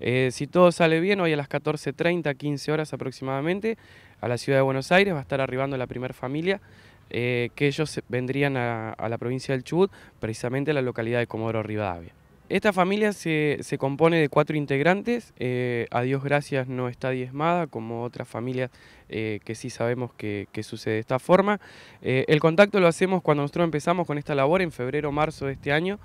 Eh, si todo sale bien, hoy a las 14.30, 15 horas aproximadamente, a la ciudad de Buenos Aires va a estar arribando la primera familia, eh, que ellos vendrían a, la provincia del Chubut, precisamente a la localidad de Comodoro Rivadavia. Esta familia se, compone de cuatro integrantes, eh, a Dios gracias no está diezmada, como otras familias que sí sabemos que, que, sucede de esta forma. el contacto lo hacemos cuando nosotros empezamos con esta labor en febrero o marzo de este año,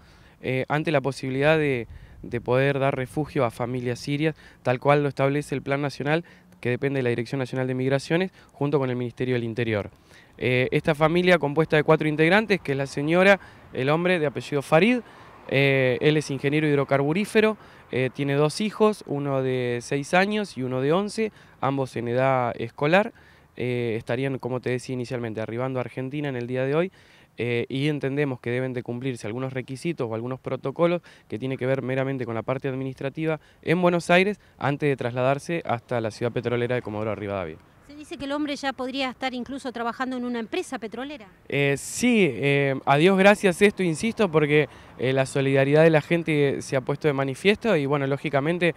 ante la posibilidad de de poder dar refugio a familias sirias, tal cual lo establece el Plan Nacional que depende de la Dirección Nacional de Migraciones, junto con el Ministerio del Interior. Eh, esta familia compuesta de cuatro integrantes, que es la señora, el hombre de apellido Farid, eh, él es ingeniero hidrocarburífero, eh, tiene dos hijos, uno de 6 años y uno de 11, ambos en edad escolar. Eh, estarían, como te decía inicialmente, arribando a Argentina en el día de hoy eh, y entendemos que deben de cumplirse algunos requisitos o algunos protocolos que tiene que ver meramente con la parte administrativa en Buenos Aires antes de trasladarse hasta la ciudad petrolera de Comodoro Rivadavia. Se dice que el hombre ya podría estar incluso trabajando en una empresa petrolera. Eh, sí, a Dios gracias esto, insisto, porque la solidaridad de la gente se ha puesto de manifiesto y bueno, lógicamente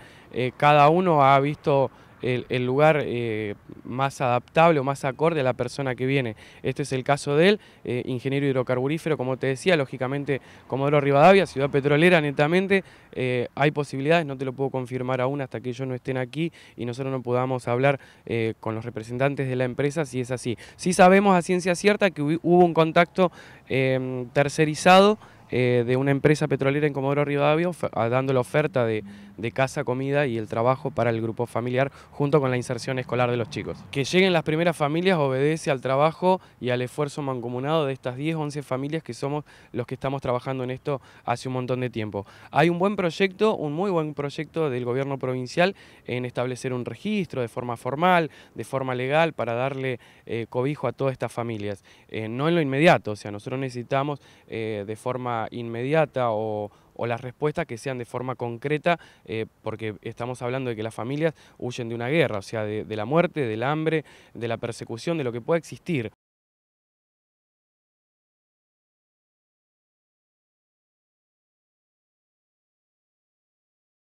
cada uno ha visto el, lugar eh, más adaptable o más acorde a la persona que viene. Este es el caso de él, eh, ingeniero hidrocarburífero, como te decía, lógicamente Comodoro Rivadavia, ciudad petrolera netamente, eh, hay posibilidades, no te lo puedo confirmar aún hasta que ellos no estén aquí y nosotros no podamos hablar con los representantes de la empresa si es así. Sí sabemos a ciencia cierta que hubo un contacto tercerizado de una empresa petrolera en Comodoro Rivadavia dando la oferta de, de casa, comida y el trabajo para el grupo familiar junto con la inserción escolar de los chicos. Que lleguen las primeras familias obedece al trabajo y al esfuerzo mancomunado de estas 10, 11 familias que somos los que estamos trabajando en esto hace un montón de tiempo. Hay un buen proyecto, un muy buen proyecto del gobierno provincial en establecer un registro de forma formal, de forma legal, para darle eh, cobijo a todas estas familias. Eh, no en lo inmediato, o sea, nosotros necesitamos eh, de forma inmediata o o las respuestas que sean de forma concreta, eh, porque estamos hablando de que las familias huyen de una guerra, o sea, de, de la muerte, del hambre, de la persecución, de lo que pueda existir.